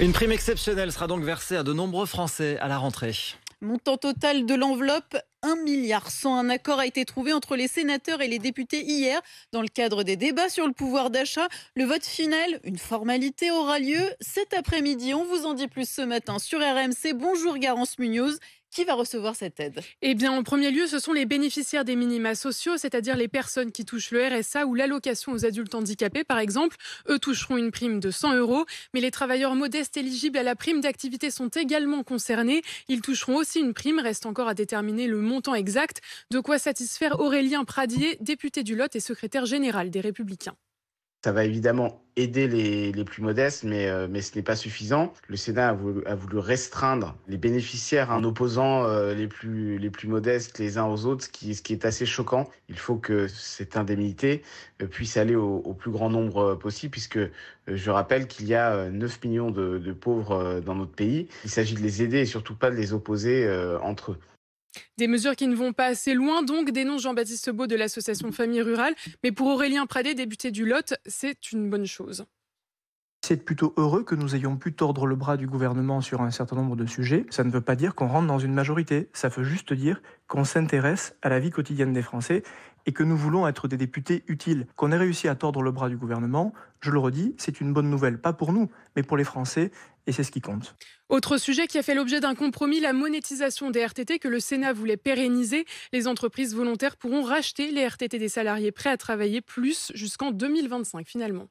Une prime exceptionnelle sera donc versée à de nombreux Français à la rentrée. Montant total de l'enveloppe 1 milliard Sans Un accord a été trouvé entre les sénateurs et les députés hier dans le cadre des débats sur le pouvoir d'achat. Le vote final, une formalité, aura lieu cet après-midi. On vous en dit plus ce matin sur RMC. Bonjour Garance Munoz qui va recevoir cette aide Eh bien, en premier lieu, ce sont les bénéficiaires des minima sociaux, c'est-à-dire les personnes qui touchent le RSA ou l'allocation aux adultes handicapés, par exemple. Eux toucheront une prime de 100 euros, mais les travailleurs modestes éligibles à la prime d'activité sont également concernés. Ils toucheront aussi une prime, reste encore à déterminer le montant exact, de quoi satisfaire Aurélien Pradier, député du Lot et secrétaire général des Républicains. Ça va évidemment aider les, plus modestes, mais, euh, mais ce n'est pas suffisant. Le Sénat a voulu, restreindre les bénéficiaires en hein, opposant euh, les, plus, les plus modestes les uns aux autres, ce qui, est assez choquant. Il faut que cette indemnité euh, puisse aller au, plus grand nombre possible, puisque je rappelle qu'il y a 9 millions de, pauvres dans notre pays. Il s'agit de les aider et surtout pas de les opposer entre eux. Des mesures qui ne vont pas assez loin, donc, dénonce Jean-Baptiste Beau de l'association Famille Rurale. Mais pour Aurélien Pradé, député du Lot, c'est une bonne chose. C'est plutôt heureux que nous ayons pu tordre le bras du gouvernement sur un certain nombre de sujets. Ça ne veut pas dire qu'on rentre dans une majorité. Ça veut juste dire qu'on s'intéresse à la vie quotidienne des Français et que nous voulons être des députés utiles. Qu'on ait réussi à tordre le bras du gouvernement, je le redis, c'est une bonne nouvelle, pas pour nous, mais pour les Français, et c'est ce qui compte. Autre sujet qui a fait l'objet d'un compromis, la monétisation des RTT que le Sénat voulait pérenniser. Les entreprises volontaires pourront racheter les RTT des salariés prêts à travailler plus jusqu'en 2025 finalement.